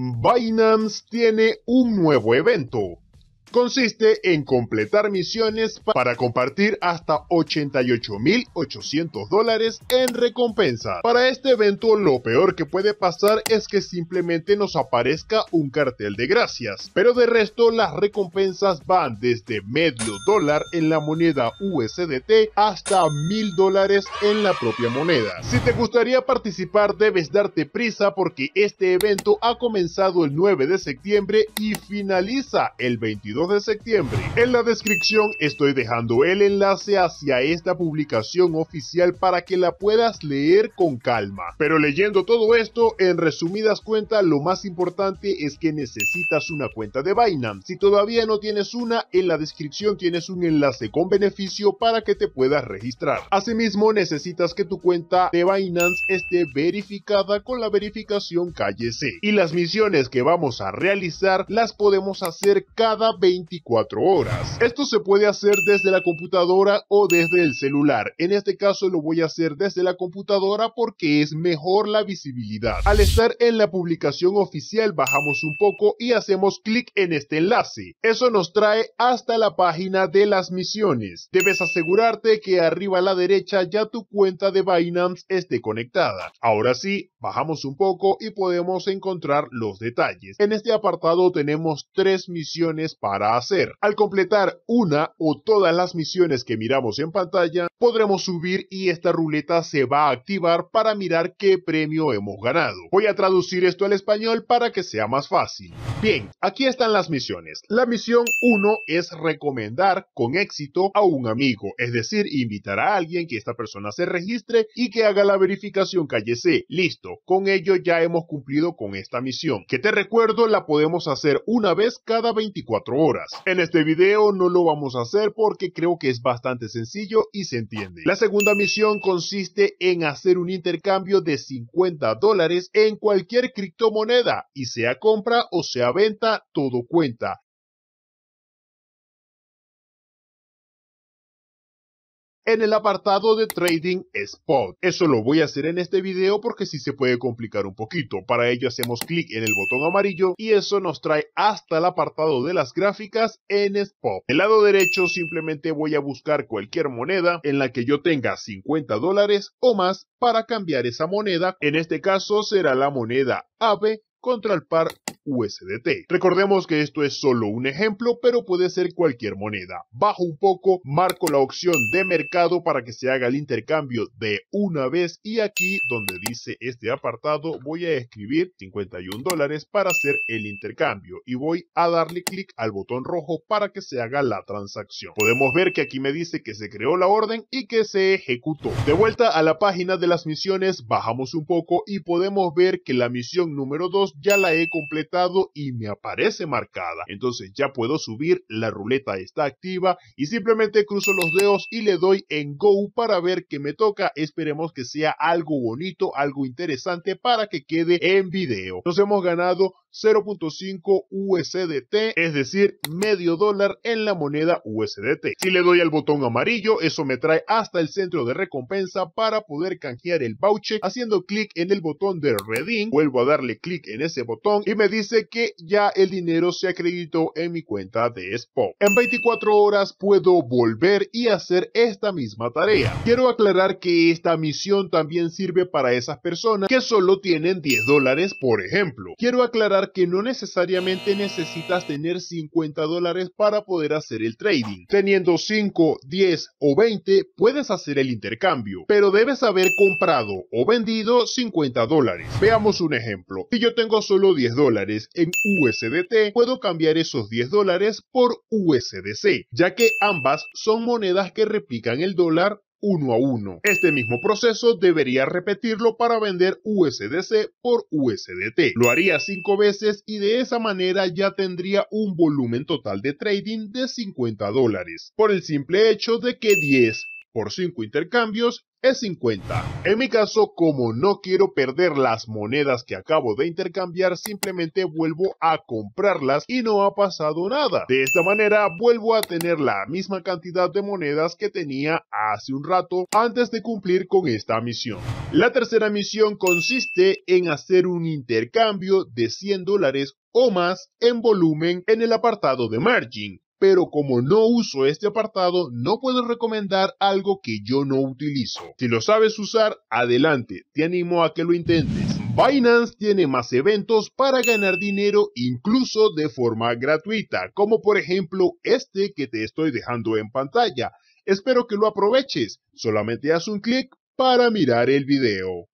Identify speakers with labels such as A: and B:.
A: Binance tiene un nuevo evento consiste en completar misiones para compartir hasta 88.800 dólares en recompensa. Para este evento lo peor que puede pasar es que simplemente nos aparezca un cartel de gracias, pero de resto las recompensas van desde medio dólar en la moneda USDT hasta mil dólares en la propia moneda. Si te gustaría participar debes darte prisa porque este evento ha comenzado el 9 de septiembre y finaliza el 22 de septiembre. En la descripción estoy dejando el enlace hacia esta publicación oficial para que la puedas leer con calma. Pero leyendo todo esto, en resumidas cuentas, lo más importante es que necesitas una cuenta de Binance. Si todavía no tienes una, en la descripción tienes un enlace con beneficio para que te puedas registrar. Asimismo, necesitas que tu cuenta de Binance esté verificada con la verificación Calle C. Y las misiones que vamos a realizar las podemos hacer cada 20 24 horas. Esto se puede hacer desde la computadora o desde el celular. En este caso lo voy a hacer desde la computadora porque es mejor la visibilidad. Al estar en la publicación oficial bajamos un poco y hacemos clic en este enlace. Eso nos trae hasta la página de las misiones. Debes asegurarte que arriba a la derecha ya tu cuenta de Binance esté conectada. Ahora sí, bajamos un poco y podemos encontrar los detalles. En este apartado tenemos tres misiones para hacer. Al completar una o todas las misiones que miramos en pantalla, podremos subir y esta ruleta se va a activar para mirar qué premio hemos ganado. Voy a traducir esto al español para que sea más fácil. Bien, aquí están las misiones. La misión 1 es recomendar con éxito a un amigo, es decir, invitar a alguien que esta persona se registre y que haga la verificación calle C. Listo, con ello ya hemos cumplido con esta misión, que te recuerdo la podemos hacer una vez cada 24 horas. En este video no lo vamos a hacer porque creo que es bastante sencillo y se entiende. La segunda misión consiste en hacer un intercambio de 50 dólares en cualquier criptomoneda y sea compra o sea venta, todo cuenta. en el apartado de Trading Spot. Eso lo voy a hacer en este video porque si se puede complicar un poquito. Para ello hacemos clic en el botón amarillo y eso nos trae hasta el apartado de las gráficas en Spot. el lado derecho simplemente voy a buscar cualquier moneda en la que yo tenga 50 dólares o más para cambiar esa moneda. En este caso será la moneda AVE contra el par USDT. Recordemos que esto es solo un ejemplo, pero puede ser cualquier moneda. Bajo un poco, marco la opción de mercado para que se haga el intercambio de una vez y aquí donde dice este apartado voy a escribir 51 dólares para hacer el intercambio y voy a darle clic al botón rojo para que se haga la transacción. Podemos ver que aquí me dice que se creó la orden y que se ejecutó. De vuelta a la página de las misiones, bajamos un poco y podemos ver que la misión número 2 ya la he completado y me aparece marcada. Entonces ya puedo subir, la ruleta está activa y simplemente cruzo los dedos y le doy en Go para ver qué me toca. Esperemos que sea algo bonito, algo interesante para que quede en video. Nos hemos ganado 0.5 USDT, es decir, medio dólar en la moneda USDT. Si le doy al botón amarillo, eso me trae hasta el centro de recompensa para poder canjear el voucher. Haciendo clic en el botón de redeem, vuelvo a darle clic en ese botón y me dice que ya el dinero se acreditó en mi cuenta de Spot. En 24 horas puedo volver y hacer esta misma tarea. Quiero aclarar que esta misión también sirve para esas personas que solo tienen 10 dólares, por ejemplo. Quiero aclarar que no necesariamente necesitas tener 50 dólares para poder hacer el trading. Teniendo 5, 10 o 20 puedes hacer el intercambio, pero debes haber comprado o vendido 50 dólares. Veamos un ejemplo. Si yo tengo solo 10 dólares en USDT, puedo cambiar esos 10 dólares por USDC, ya que ambas son monedas que replican el dólar uno a uno. Este mismo proceso debería repetirlo para vender USDC por USDT. Lo haría cinco veces y de esa manera ya tendría un volumen total de trading de 50 dólares, por el simple hecho de que 10 por 5 intercambios es 50. En mi caso, como no quiero perder las monedas que acabo de intercambiar, simplemente vuelvo a comprarlas y no ha pasado nada. De esta manera, vuelvo a tener la misma cantidad de monedas que tenía hace un rato antes de cumplir con esta misión. La tercera misión consiste en hacer un intercambio de 100 dólares o más en volumen en el apartado de margin pero como no uso este apartado, no puedo recomendar algo que yo no utilizo. Si lo sabes usar, adelante, te animo a que lo intentes. Binance tiene más eventos para ganar dinero incluso de forma gratuita, como por ejemplo este que te estoy dejando en pantalla. Espero que lo aproveches, solamente haz un clic para mirar el video.